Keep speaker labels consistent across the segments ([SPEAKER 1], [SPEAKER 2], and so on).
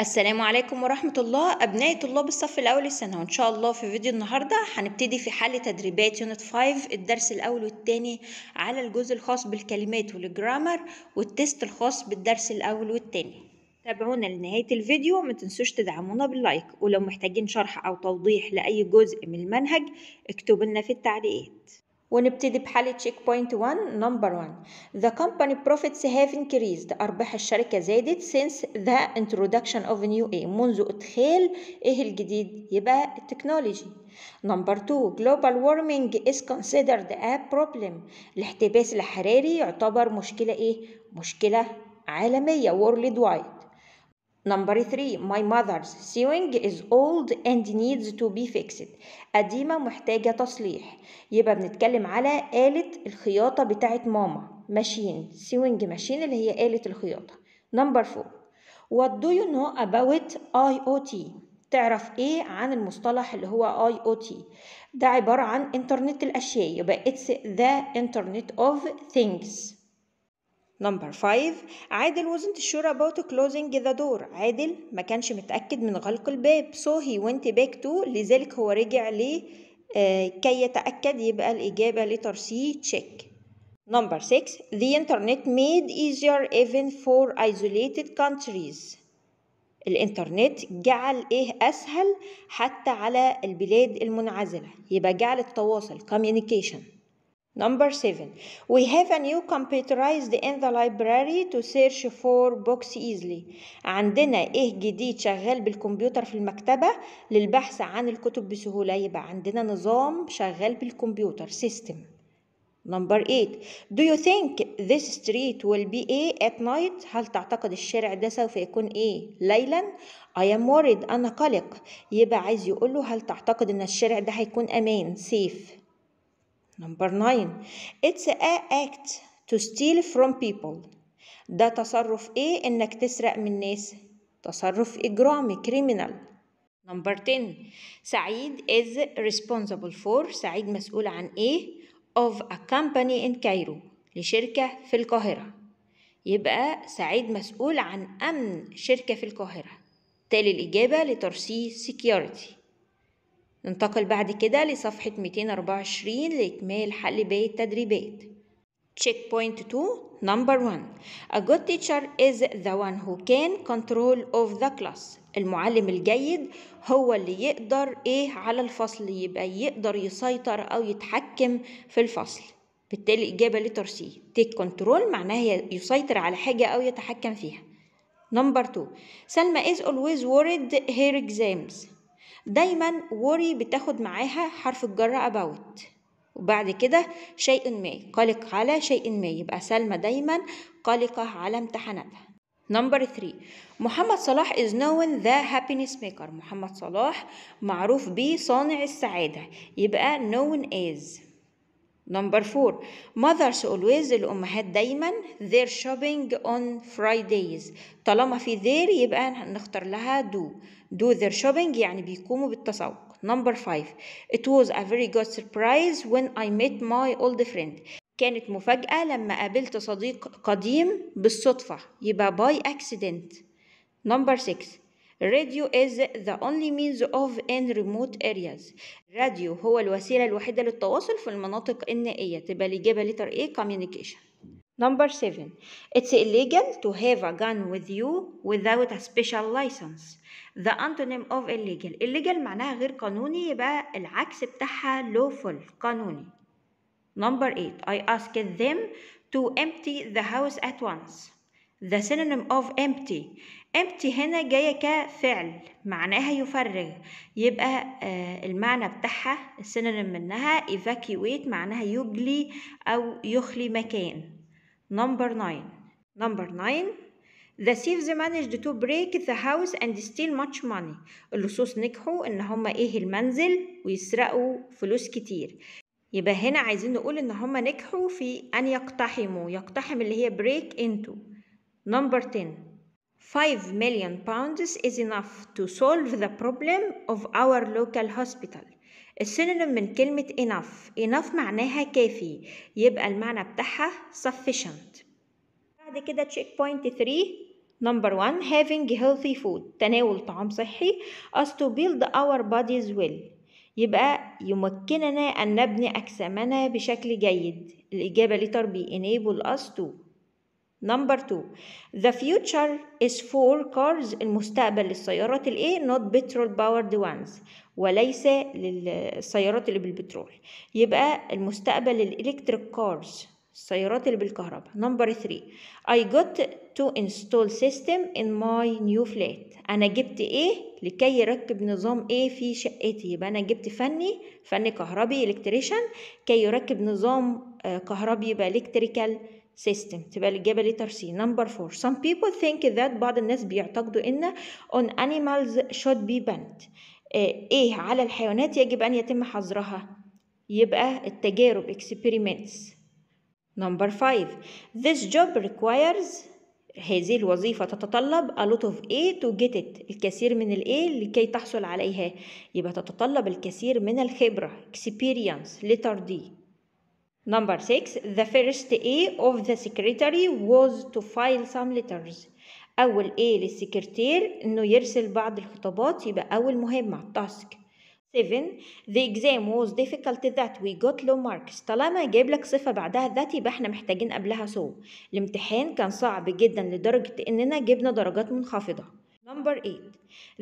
[SPEAKER 1] السلام عليكم ورحمة الله أبناء طلاب الصف الأول السنة وإن شاء الله في فيديو النهاردة هنبتدي في حل تدريبات يونت 5 الدرس الأول والتاني على الجزء الخاص بالكلمات والجرامر والتست الخاص بالدرس الأول والتاني تابعونا لنهاية الفيديو وما تنسوش تدعمونا باللايك ولو محتاجين شرح أو توضيح لأي جزء من المنهج اكتبوا لنا في التعليقات ونبتدي بحالة تشيك بوينت 1 نمبر 1 The company profits have increased أرباح الشركة زادت since the introduction of new A منذ إدخال إيه الجديد يبقى التكنولوجي نمبر 2 global warming is considered a problem الاحتباس الحراري يعتبر مشكلة إيه؟ مشكلة عالمية worldwide Number three, my mother's sewing is old and needs to be fixed. قديمة محتاجة تصليح. يبقى بنتكلم على آلة الخياطة بتاعة ماما. ماشين sewing ماشين اللي هي آلة الخياطة. Number four, what do you know about IoT؟ تعرف ايه عن المصطلح اللي هو اي او تي ده عباره عن انترنت الاشياء يبقى اتس ذا انترنت اوف ثينجز نمبر 5 عادل wasn't sure about closing the door عادل ما كانش متأكد من غلق الباب so he went back to لذلك هو رجع لي آه كي يتأكد يبقى الإجابة لترسيه check نمبر 6 the internet made easier even for isolated countries الانترنت جعل ايه اسهل حتى على البلاد المنعزله يبقى جعل التواصل communication Number seven, we have a new computerized in the library to search for books easily. عندنا ايه جديد شغال بالكمبيوتر في المكتبة للبحث عن الكتب بسهولة يبقى عندنا نظام شغال بالكمبيوتر system. Number eight, do you think this street will be a at night? هل تعتقد الشارع ده سوف يكون A ليلا؟ I am worried أنا قلق يبقى عايز يقوله هل تعتقد إن الشارع ده هيكون أمان safe نمبر 9 It's a act to steal from people ده تصرف ايه انك تسرق من الناس؟ تصرف اجرامي criminal نمبر 10 سعيد is responsible for سعيد مسؤول عن ايه of a company in Cairo لشركة في القاهرة يبقى سعيد مسؤول عن أمن شركة في القاهرة تالي الإجابة لترسي security ننتقل بعد كده لصفحة 224 لإكمال حل باقي التدريبات Check point 2 Number 1 A good teacher is the one who can control of the class المعلم الجيد هو اللي يقدر إيه على الفصل يبقى يقدر يسيطر أو يتحكم في الفصل بالتالي إجابة لتر سي take control معناها يسيطر على حاجة أو يتحكم فيها Number 2 سلمى is always worried her exams دايما worry بتاخد معاها حرف الجر about وبعد كده شيء ما قلق على شيء ما يبقى سلمى دايما قلقة على امتحاناتها نمبر 3 محمد صلاح is known the happiness maker محمد صلاح معروف بصانع السعادة يبقى known as Number four, mothers always الأمهات دايما their shopping on Fridays طالما في their يبقى نختار لها do do their shopping يعني بيقوموا بالتسوق Number five, it was a very good surprise when I met my old friend كانت مفاجأة لما قابلت صديق قديم بالصدفة يبقى by accident Number six, Radio is the only means of in remote areas. Radio هو الوسيلة الوحيدة للتواصل في المناطق النائية تبقى الإجابة letter A communication. Number seven. It's illegal to have a gun with you without a special license. The antonym of illegal. illegal معناها غير قانوني يبقى العكس بتاعها lawful قانوني. Number eight. I asked them to empty the house at once. The synonym of empty empty هنا جاية كفعل معناها يفرغ يبقى آه، المعنى بتاعها السينونيم منها evacuate معناها يجلي أو يخلي مكان number 9 number 9 The thieves managed to break the house and steal much money. اللصوص نجحوا إن هما إيه المنزل ويسرقوا فلوس كتير. يبقى هنا عايزين نقول إن هما نجحوا في أن يقتحموا، يقتحم اللي هي break into. Number 10 5 million pounds is enough to solve the problem of our local hospital السينونيم من كلمة enough enough معناها كافي يبقى المعنى بتاعها sufficient بعد كده check point 3 Number one, having healthy food تناول طعام صحي as to build our bodies well يبقى يمكننا أن نبني أجسامنا بشكل جيد الإجابة لتربي enable us to نمبر 2 the future is for cars المستقبل للسيارات الايه not petrol powered ones وليس للسيارات اللي بالبترول يبقى المستقبل الالكتريك كارز السيارات اللي بالكهرباء نمبر 3 I got to install system in my new flat أنا جبت إيه لكي يركب نظام إيه في شقتي يبقى أنا جبت فني فني كهربي electrician كي يركب نظام آه، كهربي يبقى الكتريكال system تبقى الإجابة لتر سي number four some people think that بعض الناس بيعتقدوا إن on animals should be banned إيه،, إيه على الحيوانات يجب أن يتم حظرها يبقى التجارب experiments number five this job requires هذه الوظيفة تتطلب a lot of A to get it الكثير من ال A لكي تحصل عليها يبقى تتطلب الكثير من الخبرة experience letter D Number six, The first A of the secretary was to file some letters أول A للسكرتير إنه يرسل بعض الخطابات يبقى أول مهمة تاسك Seven, The exam was difficult that we got low marks طالما جايب لك صفة بعدها ذات يبقى احنا محتاجين قبلها so الامتحان كان صعب جدا لدرجة إننا جبنا درجات منخفضة Number eight,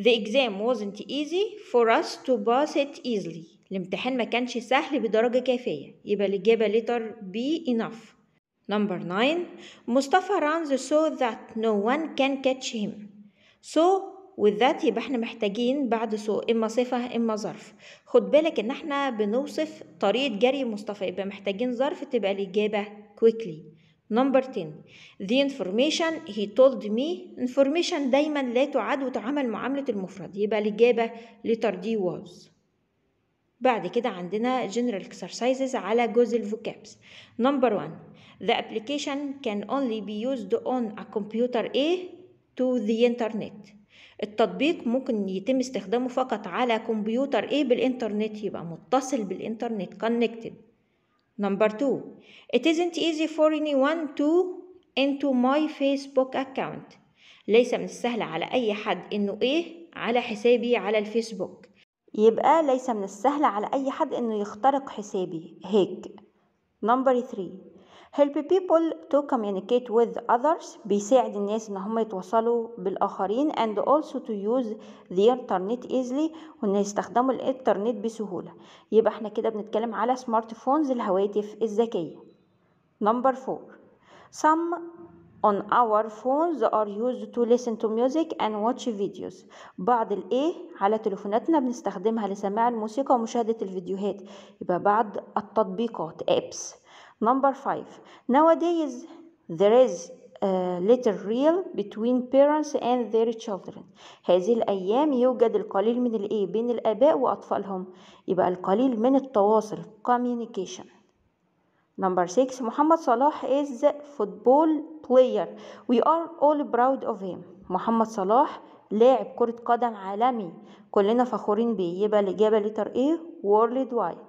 [SPEAKER 1] The exam wasn't easy for us to pass it easily الامتحان ما كانش سهل بدرجة كافية يبقى الإجابة letter B enough Number 9 مصطفى runs so that no one can catch him So with that يبقى احنا محتاجين بعد so إما صفة إما ظرف خد بالك إن احنا بنوصف طريقة جري مصطفى يبقى محتاجين ظرف تبقى الإجابة quickly Number 10 The information he told me information دايما لا تعد وتعامل معاملة المفرد يبقى الإجابة letter D was بعد كده عندنا general exercises على جزء الفوكابس نمبر 1 the application can only be used on a computer A to the internet التطبيق ممكن يتم استخدامه فقط على كمبيوتر A بالإنترنت يبقى متصل بالإنترنت connected Number two It isn't easy for anyone to into my Facebook account ليس من السهل على أي حد إنه إيه على حسابي على الفيسبوك يبقى ليس من السهل على أي حد إنه يخترق حسابي هيك نمبر 3 help people to communicate with others بيساعد الناس إن هم يتواصلوا بالآخرين and also to use the internet easily وإن يستخدموا الإنترنت بسهولة يبقى إحنا كده بنتكلم على سمارت فونز الهواتف الذكية نمبر 4 some On our phones are used to listen to music and watch videos. بعض الايه على تليفوناتنا بنستخدمها لسماع الموسيقى ومشاهدة الفيديوهات يبقى بعض التطبيقات apps. Number five. Nowadays there is a little real between parents and their children. هذه الأيام يوجد القليل من الايه بين الآباء وأطفالهم يبقى القليل من التواصل communication. Number six, محمد صلاح is football player we are all proud of him محمد صلاح لاعب كرة قدم عالمي كلنا فخورين بيه يبقى الإجابة لتر A world wide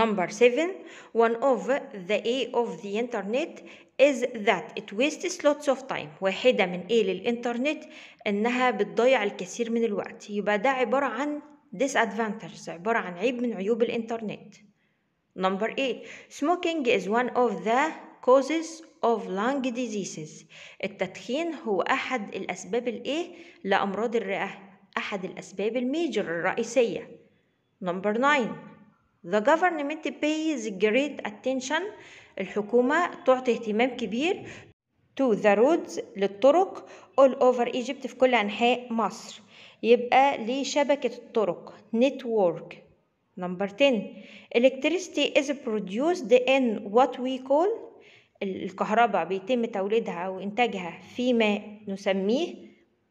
[SPEAKER 1] Number 7 one of the A of the internet is that it wastes lots of time واحدة من A للإنترنت إنها بتضيع الكثير من الوقت يبقى ده عبارة عن disadvantages عبارة عن عيب من عيوب الإنترنت Number 8 smoking is one of the causes of lung diseases التدخين هو أحد الأسباب الإيه لأمراض الرئة أحد الأسباب الميجر الرئيسية number 9 The government pays great attention الحكومة تعطي اهتمام كبير to the roads للطرق all over Egypt في كل أنحاء مصر يبقى لشبكة الطرق network Number 10 Electricity is produced in what we call الكهرباء بيتم توليدها وإنتاجها في ما نسميه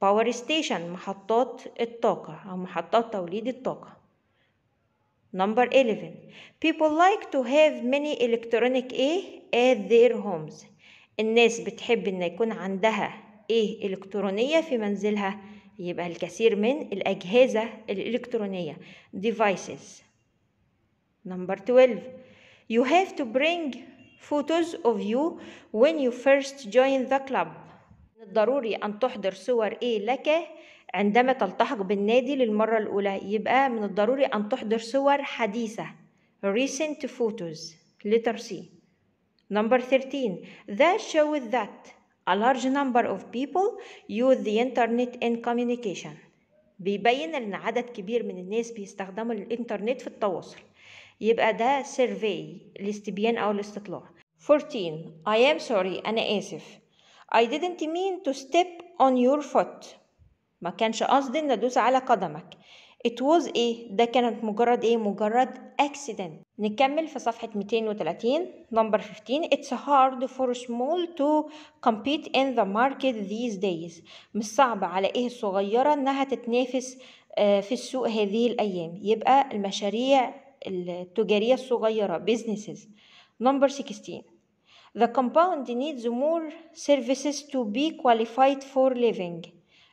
[SPEAKER 1] باور ستيشن محطات الطاقة أو محطات توليد الطاقة Number 11 People like to have many electronic A at their homes الناس بتحب ان يكون عندها ايه الكترونية في منزلها يبقى الكثير من الأجهزة الإلكترونية devices Number 12 You have to bring photos of you when you first join the club من الضروري أن تحضر صور إيه لك عندما تلتحق بالنادي للمرة الأولى يبقى من الضروري أن تحضر صور حديثة recent photos letter C number 13 that shows that a large number of people use the internet in communication بيبين ان عدد كبير من الناس بيستخدموا الانترنت في التواصل يبقى ده survey الاستبيان أو الاستطلاع 14 I am sorry أنا آسف I didn't mean to step on your foot ما كانش قصدي ان ادوس على قدمك it was ايه ده كانت مجرد ايه مجرد accident نكمل في صفحة 230 number 15 it's hard for small to compete in the market these days مش صعب على ايه الصغيرة انها تتنافس آه، في السوق هذه الايام يبقى المشاريع التجارية الصغيرة businesses number 16 the compound needs more services to be qualified for living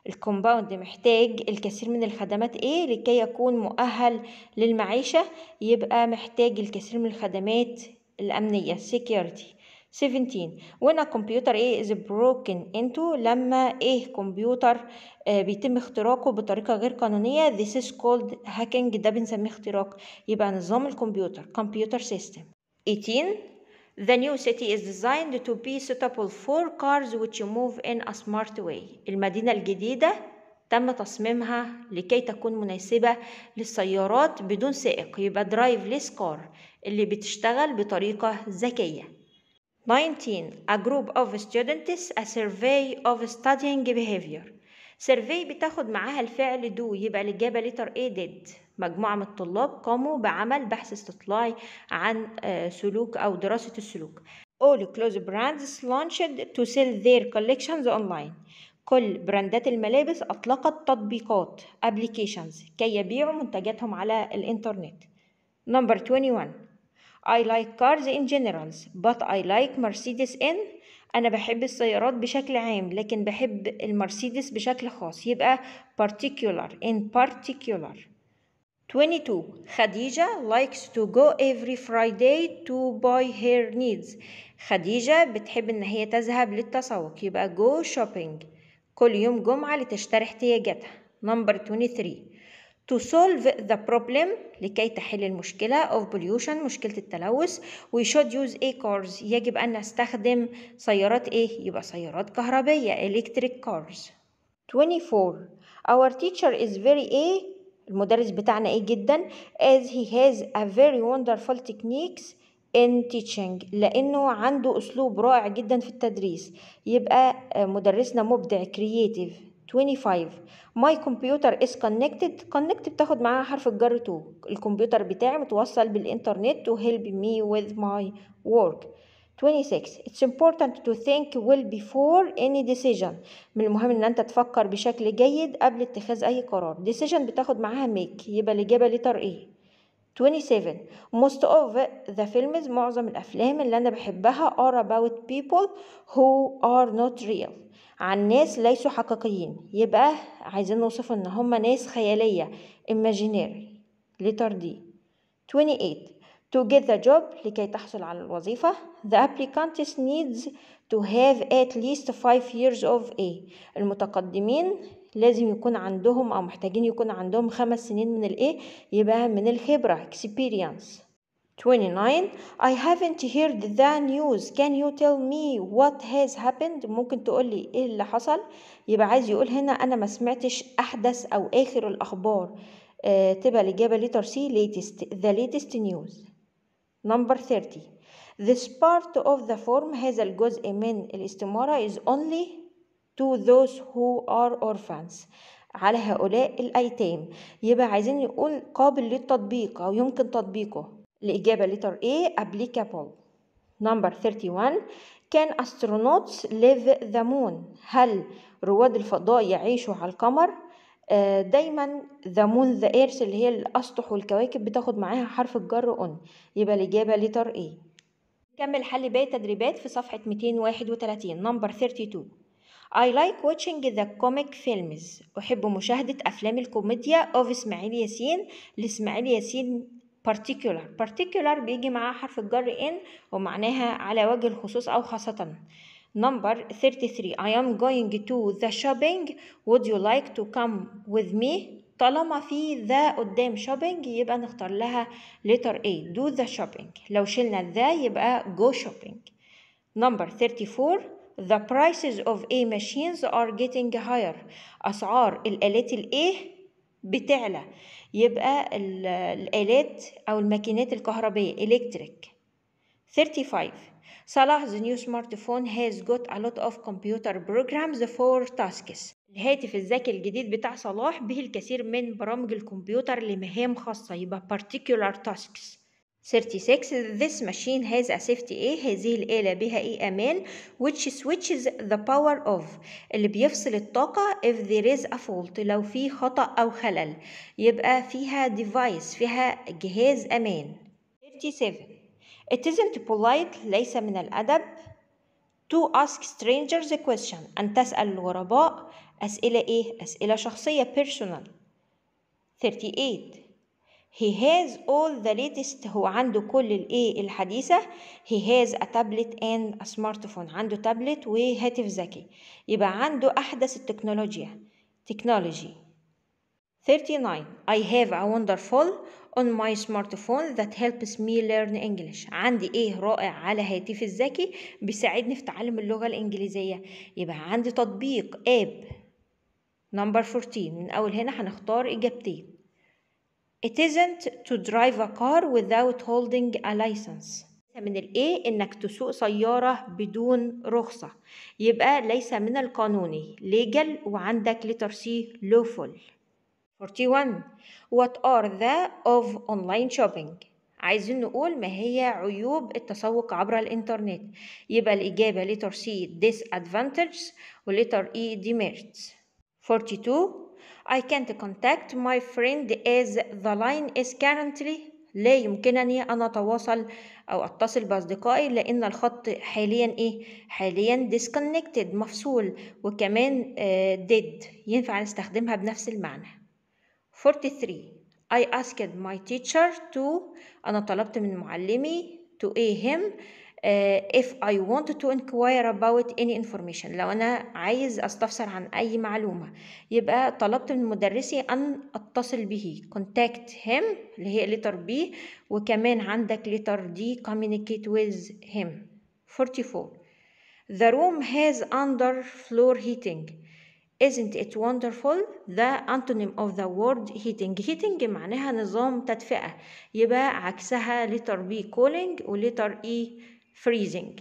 [SPEAKER 1] الكومباوند محتاج الكثير من الخدمات ايه لكي يكون مؤهل للمعيشة يبقى محتاج الكثير من الخدمات الأمنية security 17 وانا كمبيوتر ايه is broken into لما إيه كمبيوتر آه بيتم اختراقه بطريقة غير قانونية this is called hacking ده بنسميه اختراق يبقى نظام الكمبيوتر computer system 18 The new city is designed to be suitable for cars which move in a smart way. المدينة الجديدة تم تصميمها لكي تكون مناسبة للسيارات بدون سائق يبقى driveless car اللي بتشتغل بطريقة ذكية 19 a group of students a survey of studying behavior survey بتاخد معاها الفعل do يبقى الإجابة letter A did مجموعة من الطلاب قاموا بعمل بحث استطلاعي عن آه، سلوك أو دراسة السلوك all clothes brands launched to sell their collections online كل براندات الملابس أطلقت تطبيقات applications كي يبيعوا منتجاتهم على الإنترنت number 21 I like cars in general but I like Mercedes in أنا بحب السيارات بشكل عام لكن بحب المرسيدس بشكل خاص يبقى particular in particular 22 خديجة likes to go every Friday to buy her needs خديجة بتحب إن هي تذهب للتسوق يبقى go shopping كل يوم جمعة لتشتري احتياجاتها number 23 to solve the problem لكي تحل المشكلة of pollution مشكلة التلوث we should use a cars يجب أن نستخدم سيارات إيه؟ يبقى سيارات كهربية electric cars 24 our teacher is very a المدرس بتاعنا ايه جدا as he has a very wonderful techniques in teaching لانه عنده اسلوب رائع جدا في التدريس يبقى مدرسنا مبدع creative 25 ماي كمبيوتر از كونكتد كونكت بتاخد معاها حرف الجر تو الكمبيوتر بتاعي متوصل بالانترنت تو هيلب مي with ماي ورك 26 It's important to think well before any decision من المهم ان انت تفكر بشكل جيد قبل اتخاذ اي قرار decision بتاخد معاها make يبقى الاجابه لتر ايه 27 most of the films معظم الافلام اللي انا بحبها are about people who are not real عن ناس ليسوا حقيقيين يبقى عايزين نوصف ان هم ناس خيالية imaginary letter D 28 To get the job لكي تحصل على الوظيفة the applicant needs to have at least 5 years of A المتقدمين لازم يكون عندهم أو محتاجين يكون عندهم خمس سنين من الإيه يبقى من الخبرة experience 29 I haven't heard the news can you tell me what has happened ممكن تقول لي ايه اللي حصل يبقى عايز يقول هنا انا ما سمعتش احدث او اخر الاخبار آه تبقى الاجابه letter C latest the latest news number 30 this part of the form هذا الجزء من الاستماره is only to those who are orphans على هؤلاء الايتام يبقى عايزين يقول قابل للتطبيق او يمكن تطبيقه الإجابة لتر A applicable نمبر 31 كان astronauts live the moon هل رواد الفضاء يعيشوا على القمر آه، دايما ذا مون ذا ايرث اللي هي الاسطح والكواكب بتاخد معاها حرف الجر اون يبقى الاجابه لتر ايه نكمل حل باقي التدريبات في صفحه 231 نمبر 32 I like watching the comic films أحب مشاهدة أفلام الكوميديا أوف إسماعيل ياسين لإسماعيل ياسين particular particular بيجي معاه حرف الجر in ومعناها على وجه الخصوص أو خاصة Number 33 I am going to the shopping Would you like to come with me? طالما في ذا قدام shopping يبقى نختار لها letter A do the shopping لو شلنا ذا يبقى go shopping Number 34 The prices of A machines are getting higher أسعار الآلات A بتعلى يبقى الآلات أو الماكينات الكهربية electric 35 صلاح the new smartphone has got a lot of computer programs for tasks الهاتف الذكي الجديد بتاع صلاح به الكثير من برامج الكمبيوتر لمهام خاصة يبقى particular tasks 36 This machine has a safety A هذه الآلة بها إيه أمان which switches the power of اللي بيفصل الطاقة if there is a fault لو في خطأ أو خلل يبقى فيها device فيها جهاز أمان 37 It isn't polite ليس من الأدب to ask strangers a question أن تسأل الغرباء أسئلة إيه؟ أسئلة شخصية personal 38 he has all the latest هو عنده كل الايه الحديثه he has a tablet and a smartphone عنده تابلت وهاتف ذكي يبقى عنده احدث التكنولوجيا technology 39 I have a wonderful on my smartphone that helps me learn English عندي ايه رائع على هاتفي الذكي بيساعدني في تعلم اللغة الإنجليزية يبقى عندي تطبيق اب نمبر 14 من أول هنا هنختار إجابتين It isn't to drive a car without holding a license من الايه انك تسوق سيارة بدون رخصة يبقى ليس من القانوني legal وعندك letter C lawful 41 What are the of online shopping عايزين نقول ما هي عيوب التسوق عبر الإنترنت يبقى الإجابة letter C disadvantages و letter E demerits 42 I can't contact my friend as the line is currently لا يمكنني أن أتواصل أو أتصل بأصدقائي لأن الخط حاليا إيه؟ حاليا disconnected مفصول وكمان uh, dead ينفع نستخدمها بنفس المعنى 43 I asked my teacher to أنا طلبت من معلمي to a him if I want to inquire about any information لو أنا عايز أستفسر عن أي معلومة يبقى طلبت من مدرسي أن أتصل به contact him اللي هي letter B وكمان عندك letter D communicate with him 44 The room has under floor heating Isn't it wonderful? The antonym of the word heating. heating معناها نظام تدفئة يبقى عكسها letter B cooling و letter E freezing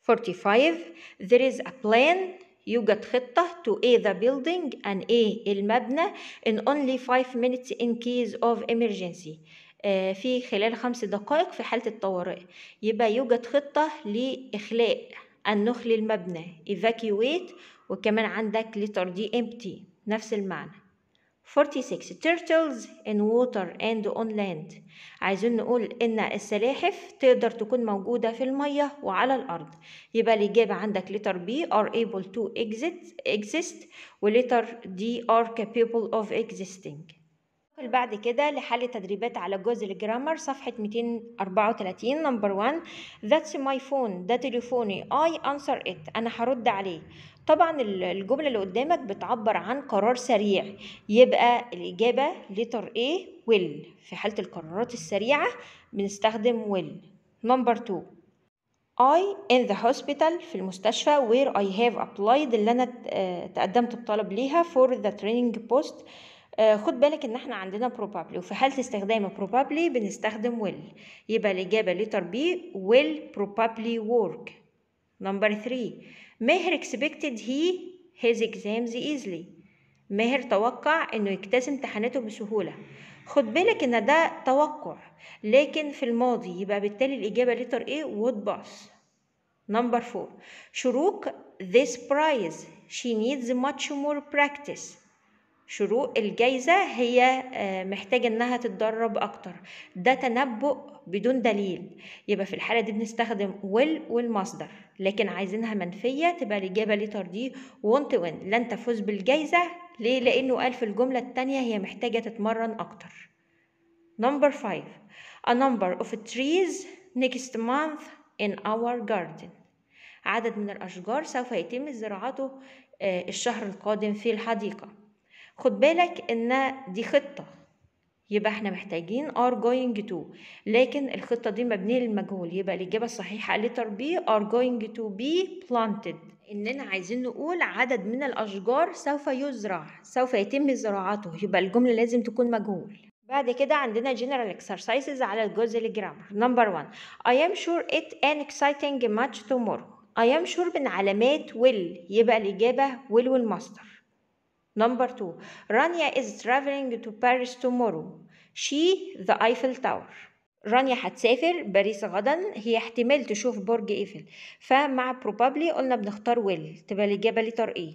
[SPEAKER 1] 45 there is a plan يوجد خطة to A the building and A المبنى in only 5 minutes in case of emergency آه، في خلال خمس دقائق في حالة الطوارئ يبقى يوجد خطة لإخلاء النخل المبنى evacuate وكمان عندك لتردي empty نفس المعنى 46 turtles in water and on land عايزين نقول ان السلاحف تقدر تكون موجودة في المية وعلى الارض يبقى الاجابة عندك letter B are able to exist و letter D are capable of existing بعد كده لحل تدريبات على جزء الجرامر صفحة 234 نمبر 1 That's my phone ده تليفوني I answer it أنا هرد عليه طبعا الجملة اللي قدامك بتعبر عن قرار سريع يبقى الإجابة letter A will في حالة القرارات السريعة بنستخدم will number 2 I in the hospital في المستشفى where I have applied اللي أنا تقدمت الطلب ليها for the training post آه، خد بالك ان احنا عندنا probably وفي حالة استخدام probably بنستخدم will يبقى الإجابة letter B will probably work number 3 ماهر اكسبكتد هي هيز اكزامز ايزلي ماهر توقع انه يجتاز امتحاناته بسهولة خد بالك ان ده توقع لكن في الماضي يبقى بالتالي الاجابة لتر ايه وود باس نمبر 4 شروق this prize she needs much more practice شروق الجايزة هي آه، محتاجة إنها تتدرب أكتر ده تنبؤ بدون دليل يبقى في الحالة دي بنستخدم ويل والمصدر لكن عايزينها منفية تبقى الإجابة لتر دي وانت وين لن تفوز بالجايزة ليه؟ لأنه قال في الجملة التانية هي محتاجة تتمرن أكتر Number 5 A number of trees next month in our garden عدد من الأشجار سوف يتم زراعته آه، الشهر القادم في الحديقة خد بالك ان دي خطه يبقى احنا محتاجين are going to لكن الخطه دي مبنيه للمجهول يبقى الاجابه الصحيحه letter B are going to be planted اننا عايزين نقول عدد من الاشجار سوف يزرع سوف يتم زراعته يبقى الجمله لازم تكون مجهول بعد كده عندنا general exercises على الجزء الجرامر نمبر 1 I am sure it an exciting match tomorrow I am sure من علامات will يبقى الإجابة will والمصدر Number two, Rania is traveling to Paris tomorrow. She the Eiffel Tower. رانيا هتسافر باريس غدا هي احتمال تشوف برج ايفل فمع probably قلنا بنختار will تبقى الإجابة لتر ايه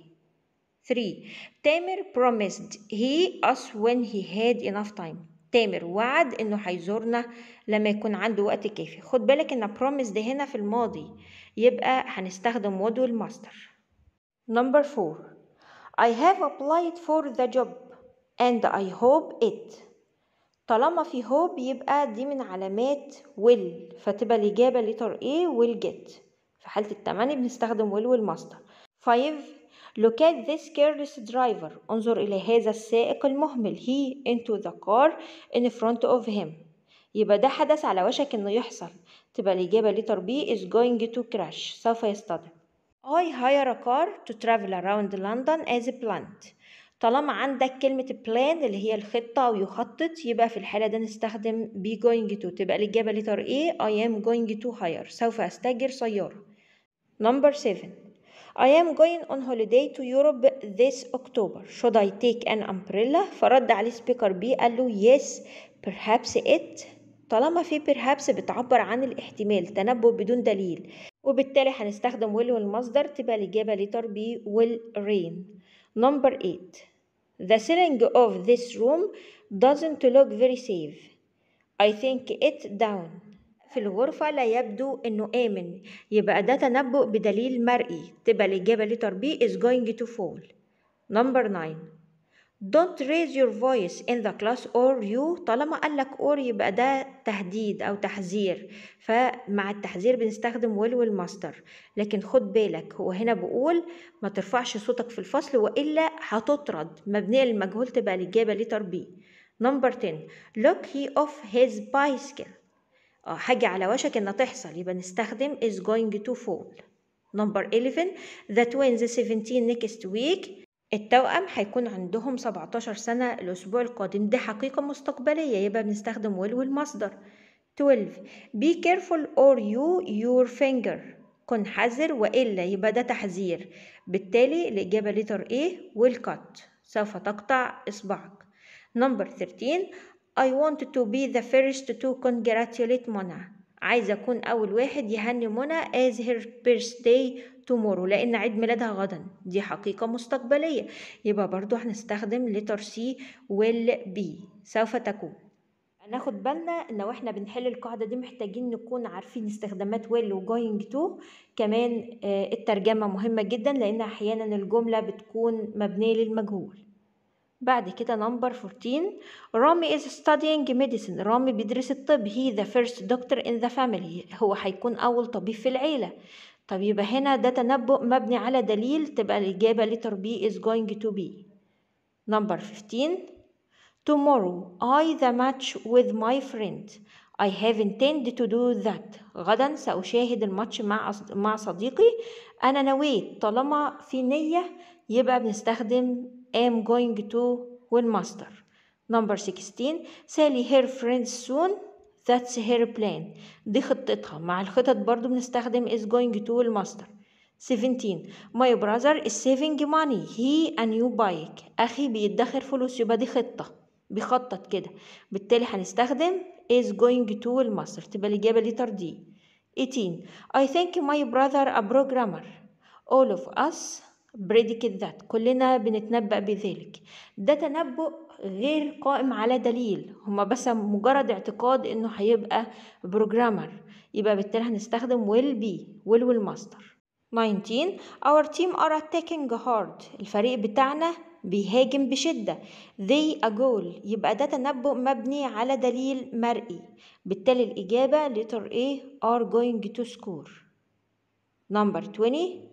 [SPEAKER 1] 3 تامر promised he us when he had enough time تامر وعد انه هيزورنا لما يكون عنده وقت كافي خد بالك ان promised هنا في الماضي يبقى هنستخدم would والماستر نمبر 4 I have applied for the job and I hope it طالما في hope يبقى دي من علامات will فتبقى الإجابة letter A will get في حالة التمني بنستخدم will والمصدر 5 Look at this careless driver انظر إلى هذا السائق المهمل he into the car in front of him يبقى ده حدث على وشك إنه يحصل تبقى الإجابة letter B is going to crash سوف يصطدم I hire a car to travel around London as a plant طالما عندك كلمة plan اللي هي الخطة أو يخطط يبقى في الحالة ده نستخدم be going to تبقى الإجابة لتر A I am going to hire سوف أستأجر سيارة number 7 I am going on holiday to Europe this October should I take an umbrella فرد عليه speaker B قال له yes perhaps it طالما في perhaps بتعبر عن الاحتمال تنبؤ بدون دليل وبالتالي هنستخدم will والمصدر تبقى الإجابة letter B will rain number 8 The ceiling of this room doesn't look very safe I think it down في الغرفة لا يبدو إنه آمن يبقى ده تنبؤ بدليل مرئي تبقى الإجابة letter B is going to fall number 9 don't raise your voice in the class or you طالما قال لك or يبقى ده تهديد او تحذير فمع التحذير بنستخدم will والماستر لكن خد بالك هو هنا بقول ما ترفعش صوتك في الفصل والا هتطرد مبنيه للمجهول تبقى الاجابه letter B number 10 look he off his bicycle اه حاجه على وشك انها تحصل يبقى نستخدم is going to fall number 11 the twins 17 next week التوأم هيكون عندهم 17 سنة الأسبوع القادم دي حقيقة مستقبلية يبقى بنستخدم will والمصدر 12 be careful or you your finger كن حذر وإلا يبقى ده تحذير بالتالي الإجابة letter A will cut سوف تقطع إصبعك number 13 I want to be the first to congratulate Mona عايز أكون أول واحد يهني منى as her birthday tomorrow لأن عيد ميلادها غدا دي حقيقة مستقبلية يبقى برضو هنستخدم letter C will be سوف تكون ناخد بالنا ان احنا بنحل القاعدة دي محتاجين نكون عارفين استخدامات will وجوينج to كمان آه، الترجمة مهمة جدا لأن أحيانا الجملة بتكون مبنية للمجهول بعد كده نمبر 14 رامي is studying medicine رامي بيدرس الطب he the first doctor in the family هو هيكون أول طبيب في العيلة طب يبقى هنا ده تنبؤ مبني على دليل تبقى الإجابة letter B is going to be number 15 tomorrow I the match with my friend I have intend to do that غدا سأشاهد الماتش مع مع صديقي أنا نويت طالما في نية يبقى بنستخدم am going to والماستر number 16 Sally her friends soon That's her plan دي خطتها مع الخطط برضو بنستخدم is going to master. 17 My brother is saving money he a new bike أخي بيدخر فلوس يبقى دي خطة بيخطط كده بالتالي هنستخدم is going to master. تبقى الإجابة دي ترضيه 18 I think my brother a programmer all of us predicate that كلنا بنتنبأ بذلك ده تنبؤ غير قائم على دليل هما بس مجرد اعتقاد انه هيبقى بروجرامر يبقى بالتالي هنستخدم will be will will master 19 our team are attacking hard الفريق بتاعنا بيهاجم بشدة they a goal يبقى ده تنبؤ مبني على دليل مرئي بالتالي الإجابة letter A are going to score number 20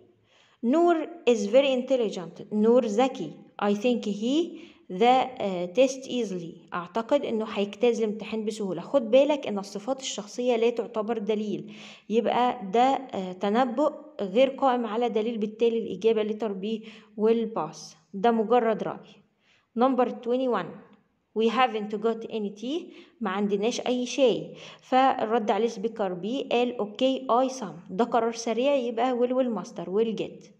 [SPEAKER 1] نور is very intelligent نور ذكي I think he ذا uh, test ايزلي اعتقد انه هيجتاز الامتحان بسهوله خد بالك ان الصفات الشخصيه لا تعتبر دليل يبقى ده uh, تنبؤ غير قائم على دليل بالتالي الاجابه لتر بي will pass ده مجرد راي نمبر 21 we haven't got any tea ما عندناش اي شاي فالرد عليه السبيكر بي قال اوكي اي سام ده قرار سريع يبقى will will master will get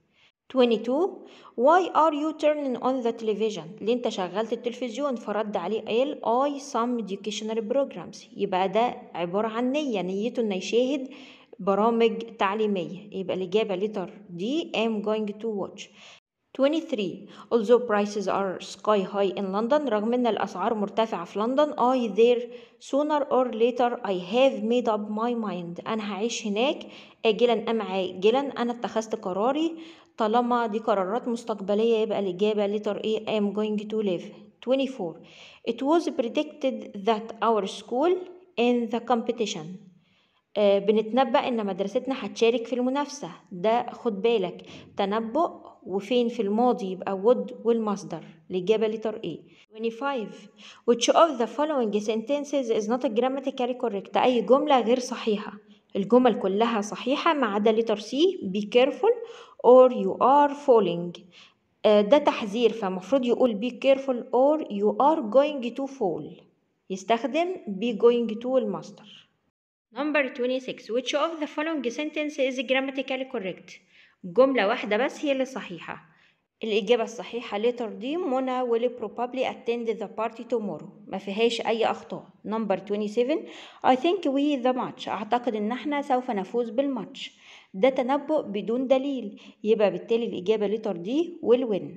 [SPEAKER 1] 22 why are you turning on the television ليه انت شغلت التلفزيون فرد عليه قال I some educational programs يبقى ده عبارة عن نية نيته انه يشاهد برامج تعليمية يبقى الإجابة لتر دي am going to watch 23 although prices are sky high in London رغم ان الاسعار مرتفعه في لندن I there sooner or later I have made up my mind انا هعيش هناك اجلا ام عاجلا انا اتخذت قراري طالما دي قرارات مستقبلية يبقى الإجابة letter A I'm going to live 24 It was predicted that our school in the competition آه بنتنبأ إن مدرستنا هتشارك في المنافسة ده خد بالك تنبؤ وفين في الماضي يبقى would والمصدر الإجابة letter A 25 Which of the following sentences is not grammatically correct أي جملة غير صحيحة الجمل كلها صحيحة ما عدا letter C be careful or you are falling ده تحذير فمفروض يقول be careful or you are going to fall يستخدم be going to المصدر Number 26 which of the following sentence is grammatically correct جملة واحدة بس هي اللي صحيحة الإجابة الصحيحة دي منى will probably attend the party tomorrow ما فيهاش أي أخطاء number 27 I think we the match أعتقد إن احنا سوف نفوز بالماتش ده تنبؤ بدون دليل يبقى بالتالي الإجابة لتر دي will win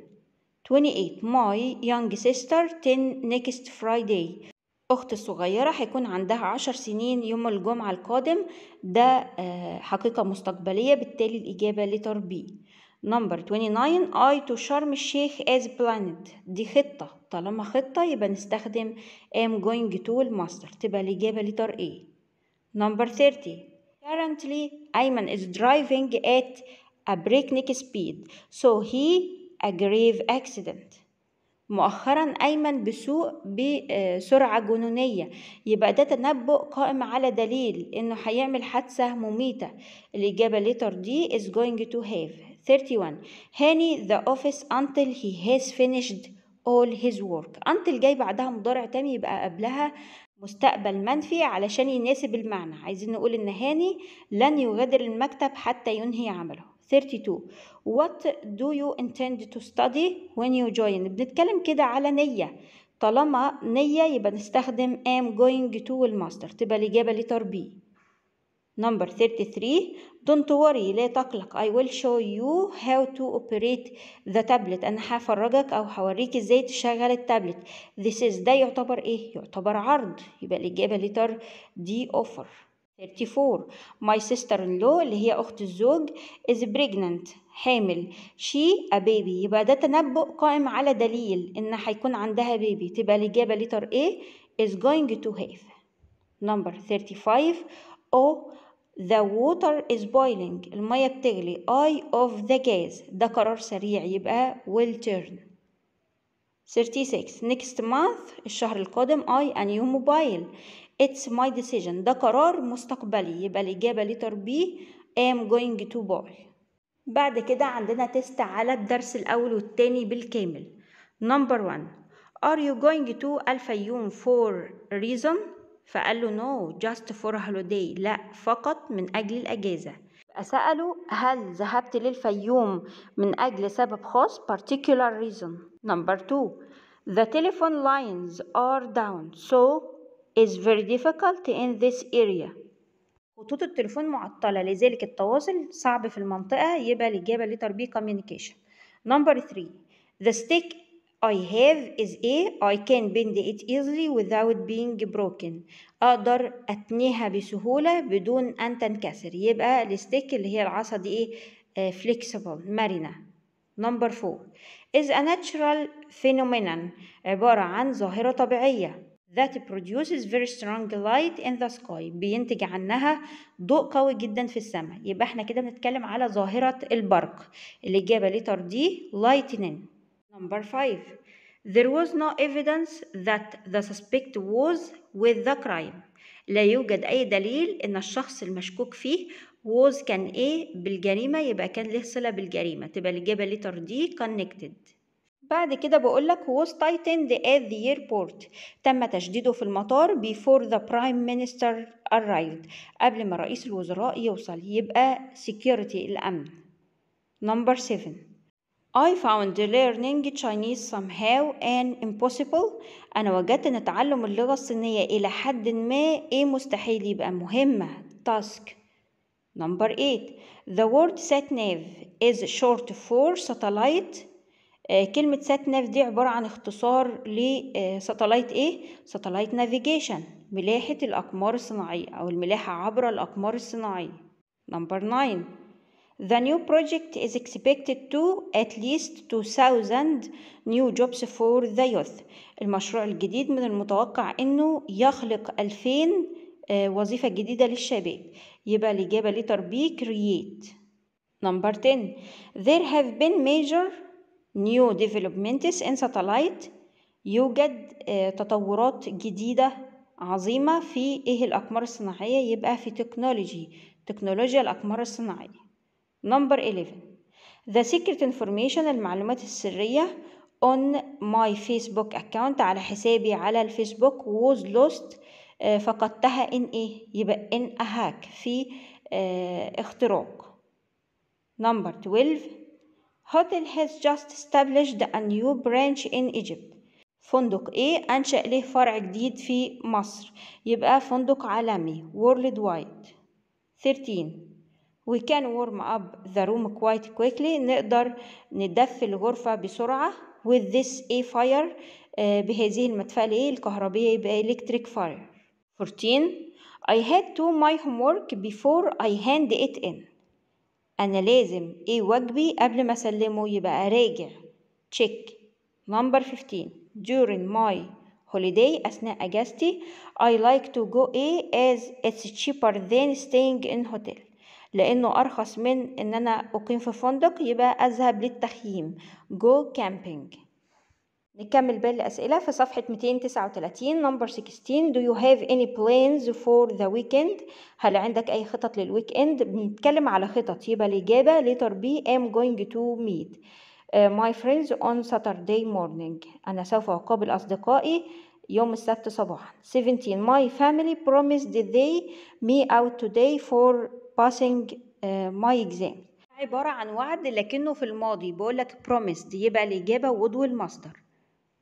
[SPEAKER 1] 28 my young sister 10 next Friday أختي الصغيرة هيكون عندها عشر سنين يوم الجمعة القادم ده آه، حقيقة مستقبلية بالتالي الإجابة لتر بي نمبر 29 I to شرم الشيخ as planned دي خطة طالما خطة يبقى نستخدم am going to المصدر تبقى الإجابة لتر A نمبر 30 Currently, Ayman is driving at a breakneck speed, so he a grave accident. مؤخرا أيمن بسوء بسرعة جنونية يبقى ده تنبؤ قائم على دليل إنه هيعمل حادثة مميتة الإجابة later دي is going to have 31 هاني the office until he has finished all his work until جاي بعدها مضارع تاني يبقى قبلها مستقبل منفي علشان يناسب المعنى عايزين نقول ان هاني لن يغادر المكتب حتى ينهي عمله 32 What do you intend to study when you join بنتكلم كده على نية طالما نية يبقى نستخدم am going to الماستر تبقى الإجابة لتربيه Number 33 don't worry لا تقلق I will show you how to operate the tablet أنا هفرجك أو هوريك إزاي تشغل التابلت this is ده يعتبر إيه؟ يعتبر عرض يبقى الإجابة letter D offer 34 my sister in law اللي هي أخت الزوج is pregnant حامل she a baby يبقى ده تنبؤ قائم على دليل إن هيكون عندها بيبي تبقى الإجابة letter A is going to have number 35 O The water is boiling المية بتغلي I of the gas ده قرار سريع يبقى will turn 36 next month الشهر القادم I a new mobile it's my decision ده قرار مستقبلي يبقى الإجابة letter B am going to buy بعد كده عندنا تيست على الدرس الأول والتاني بالكامل number one are you going to الفيوم for reason فقال له نو جاست فور هوليداي لا فقط من اجل الاجازه سأله هل ذهبت للفيوم من أجل سبب خاص particular reason number two the telephone lines are down so it's very difficult in this area خطوط التلفون معطلة لذلك التواصل صعب في المنطقة يبقى الإجابة لتربيه communication number three the stick I have is a I can bend it easily without being broken أقدر أتنيها بسهولة بدون أن تنكسر يبقى الستيك اللي هي العصا دي إيه آه، flexible مرنة نمبر four is a natural phenomenon عبارة عن ظاهرة طبيعية that produces very strong light in the sky بينتج عنها ضوء قوي جدا في السماء يبقى احنا كده بنتكلم على ظاهرة البرق الإجابة لتر دي lightning Number five. There was no evidence that the suspect was with the crime. لا يوجد أي دليل إن الشخص المشكوك فيه was كان إيه بالجريمة يبقى كان له صلة بالجريمة تبقى الإجابة letter D connected. بعد كده بقولك was tightened at the airport تم تشديده في المطار before the prime minister arrived قبل ما رئيس الوزراء يوصل يبقى security الأمن number seven. I found learning Chinese somehow an impossible أنا وجدت أن تعلم اللغة الصينية إلى حد ما إيه مستحيل يبقى مهمة task Number eight. The word satnav is short for satellite آه، كلمة ساتناف دي عبارة عن اختصار ل آه، satellite ايه؟ ساتلايت نافيجيشن ملاحة الأقمار الصناعية أو الملاحة عبر الأقمار الصناعية نمبر nine. The new project is expected to at least 2000 new jobs for the youth. المشروع الجديد من المتوقع انه يخلق 2000 آه، وظيفة جديدة للشباب يبقى الإجابة لتر بي create Number 10 There have been major new developments in satellite يوجد آه، تطورات جديدة عظيمة في إيه الأقمار الصناعية يبقى في تكنولوجي تكنولوجيا الأقمار الصناعية Number 11 The secret information المعلومات السرية on my Facebook account على حسابي على الفيسبوك was lost فقدتها in ايه يبقى in a hack في اختراق number 12 hotel has just established a new branch in Egypt فندق ايه أنشأ له فرع جديد في مصر يبقى فندق عالمي worldwide 13 we can warm up the room quite quickly نقدر ندفي الغرفة بسرعة with this a fire بهذه المدفأة الإيه الكهربية يبقى electric fire 14 I had to my homework before I hand it in أنا لازم إيه واجبي قبل ما أسلمه يبقى أراجع check number 15 during my holiday أثناء أجازتي I like to go إيه as it's cheaper than staying in hotel لأنه أرخص من إن أنا أقيم في فندق يبقى أذهب للتخييم جو كامبينج نكمل باقي الأسئلة في صفحة 239 نمبر 16 Do you have any plans for the weekend؟ هل عندك أي خطط للويك إند؟ بنتكلم على خطط يبقى الإجابة letter B am going to meet uh, my friends on Saturday morning أنا سوف أقابل أصدقائي يوم السبت صباحا 17 My family promised they me out today for passing my exam عبارة عن وعد لكنه في الماضي بقولك promised يبقى الإجابة would والمصدر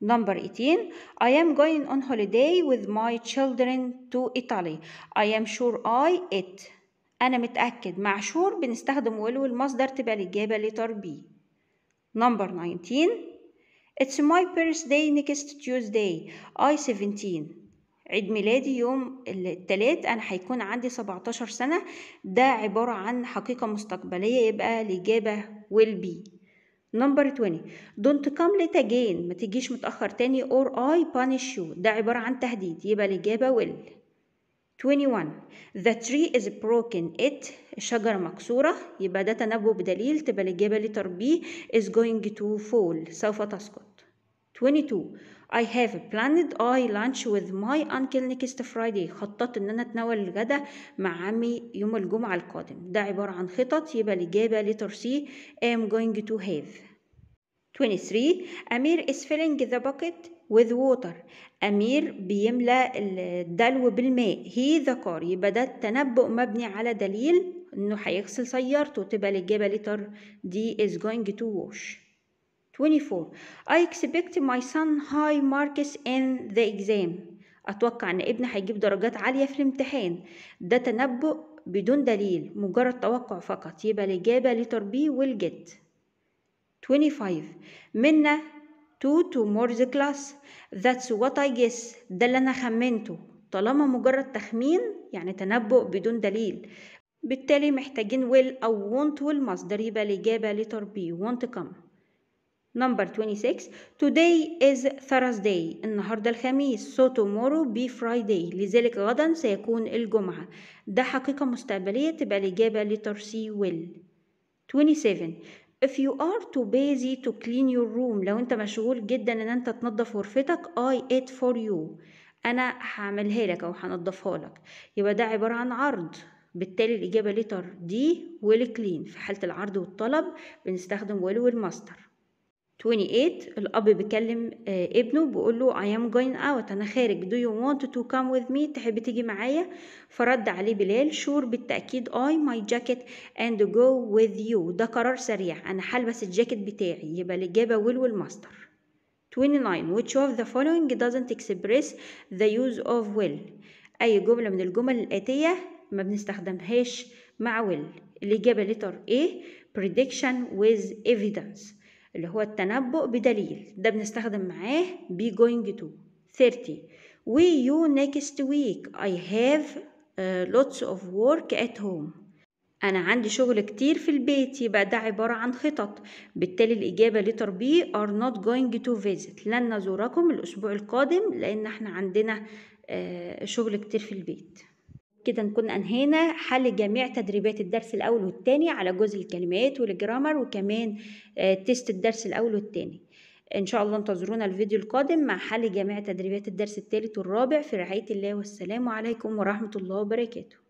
[SPEAKER 1] Number 18 I am going on holiday with my children to Italy I am sure I it أنا متأكد مع شور بنستخدم will والمصدر تبقى الإجابة letter B Number 19 It's my birthday next Tuesday I 17 عيد ميلادي يوم التلات أنا هيكون عندي 17 سنة ده عبارة عن حقيقة مستقبلية يبقى الإجابة will be نمبر 20 don't come late again ما تجيش متأخر تاني or I punish you ده عبارة عن تهديد يبقى الإجابة will 21 the tree is broken it الشجرة مكسورة يبقى ده تنبؤ بدليل تبقى الإجابة لتربيه is going to fall سوف تسقط 22 I have planned I lunch with my uncle next Friday خططت ان انا اتناول الغدا مع عمي يوم الجمعة القادم ده عبارة عن خطط يبقى الإجابة letter C am going to have 23 أمير is filling the bucket with water أمير بيملى الدلو بالماء he the car يبقى ده التنبؤ مبني على دليل انه هيغسل سيارته تبقى الإجابة letter D is going to wash 24 I expect my son high marks in the exam أتوقع أن ابني هيجيب درجات عالية في الامتحان ده تنبؤ بدون دليل مجرد توقع فقط يبقى الإجابة letter B will get 25 منا to to more the class that's what I guess ده اللي أنا خمنته طالما مجرد تخمين يعني تنبؤ بدون دليل بالتالي محتاجين will أو want والمصدر يبقى الإجابة letter B want come Number 26 Today is Thursday النهاردة الخميس So tomorrow be Friday لذلك غدا سيكون الجمعة ده حقيقة مستقبلية تبقى الإجابة لتر سي will 27 If you are too busy to clean your room لو انت مشغول جدا ان انت تنظف غرفتك I it for you انا هعملها لك او هنظفها لك يبقى ده عبارة عن عرض بالتالي الإجابة لتر دي will clean في حالة العرض والطلب بنستخدم will والماستر 28 الأب بيكلم آه، ابنه بيقول له I am going out أنا خارج do you want to come with me تحب تيجي معايا فرد عليه بلال شور بالتأكيد I my jacket and go with you ده قرار سريع أنا هلبس الجاكيت بتاعي يبقى الإجابة will والماستر 29 which of the following doesn't express the use of will أي جملة من الجمل الآتية ما بنستخدمهاش مع will الإجابة letter A prediction with evidence اللي هو التنبؤ بدليل ده بنستخدم معاه be going to 30 we you next week I have uh, lots of work at home أنا عندي شغل كتير في البيت يبقى ده عبارة عن خطط بالتالي الإجابة لتر بي are not going to visit لن نزوركم الأسبوع القادم لأن احنا عندنا uh, شغل كتير في البيت كده نكون أنهينا حل جميع تدريبات الدرس الأول والثاني على جزء الكلمات والجرامر وكمان آه، تيست الدرس الأول والثاني إن شاء الله انتظرونا الفيديو القادم مع حل جميع تدريبات الدرس الثالث والرابع في رعاية الله والسلام عليكم ورحمة الله وبركاته